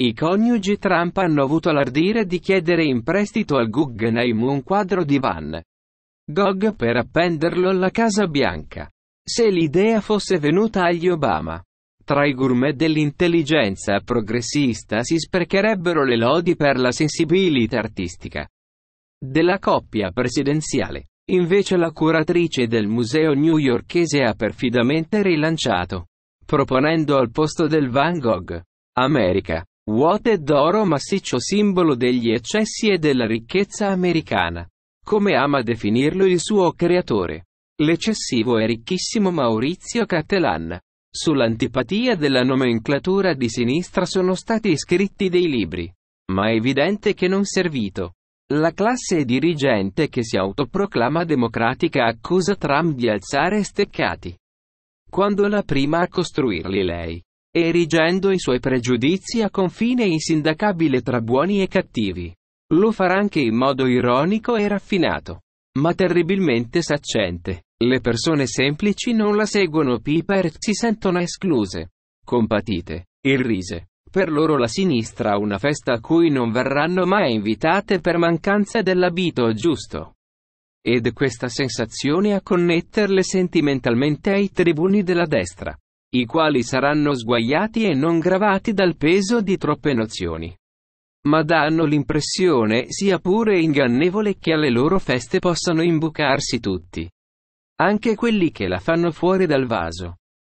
I coniugi Trump hanno avuto l'ardire di chiedere in prestito al Guggenheim un quadro di Van Gogh per appenderlo alla Casa Bianca. Se l'idea fosse venuta agli Obama, tra i gourmet dell'intelligenza progressista si sprecherebbero le lodi per la sensibilità artistica della coppia presidenziale. Invece la curatrice del museo newyorkese ha perfidamente rilanciato, proponendo al posto del Van Gogh, America, Vuote d'oro massiccio simbolo degli eccessi e della ricchezza americana. Come ama definirlo il suo creatore. L'eccessivo e ricchissimo Maurizio Cattelan. Sull'antipatia della nomenclatura di sinistra sono stati scritti dei libri. Ma è evidente che non servito. La classe dirigente che si autoproclama democratica accusa Trump di alzare steccati. Quando la prima a costruirli lei erigendo i suoi pregiudizi a confine insindacabile tra buoni e cattivi. Lo farà anche in modo ironico e raffinato, ma terribilmente saccente. Le persone semplici non la seguono Piper e si sentono escluse, compatite, irrise. Per loro la sinistra ha una festa a cui non verranno mai invitate per mancanza dell'abito giusto. Ed questa sensazione a connetterle sentimentalmente ai tribuni della destra i quali saranno sguaiati e non gravati dal peso di troppe nozioni. Ma danno l'impressione, sia pure ingannevole, che alle loro feste possano imbucarsi tutti. Anche quelli che la fanno fuori dal vaso.